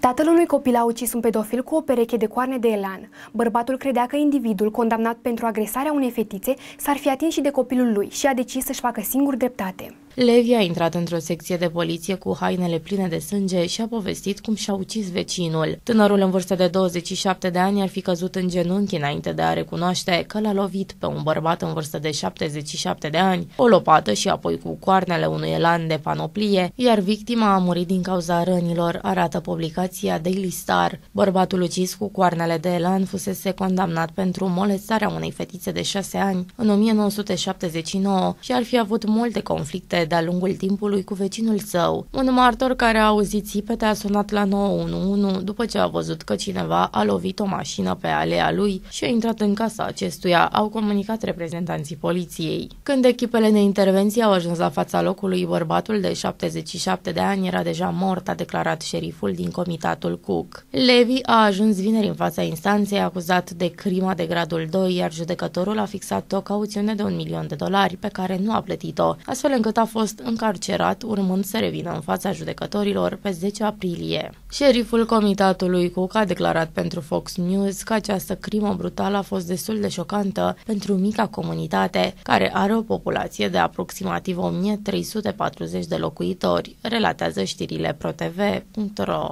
Tatăl unui copil a ucis un pedofil cu o pereche de coarne de elan. Bărbatul credea că individul condamnat pentru agresarea unei fetițe s-ar fi atins și de copilul lui și a decis să-și facă singur dreptate. Levi a intrat într-o secție de poliție cu hainele pline de sânge și a povestit cum și-a ucis vecinul. Tânărul în vârstă de 27 de ani ar fi căzut în genunchi înainte de a recunoaște că l-a lovit pe un bărbat în vârstă de 77 de ani, o lopată și apoi cu coarnele unui elan de panoplie, iar victima a murit din cauza rănilor, arată publicația publicația Daily Star. Bărbatul ucis cu coarnele de elan fusese condamnat pentru molestarea unei fetițe de șase ani în 1979 și ar fi avut multe conflicte de-a lungul timpului cu vecinul său. Un martor care a auzit țipete a sunat la 911 după ce a văzut că cineva a lovit o mașină pe alea lui și a intrat în casa acestuia, au comunicat reprezentanții poliției. Când echipele de intervenție au ajuns la fața locului, bărbatul de 77 de ani era deja mort, a declarat șeriful din comitet comitatul Cook. Levi a ajuns vineri în fața instanței acuzat de crima de gradul 2, iar judecătorul a fixat o cauțiune de un milion de dolari pe care nu a plătit-o, astfel încât a fost încarcerat urmând să revină în fața judecătorilor pe 10 aprilie. Șeriful comitatului Cook a declarat pentru Fox News că această crimă brutală a fost destul de șocantă pentru mica comunitate, care are o populație de aproximativ 1340 de locuitori, relatează știrile protv.ro.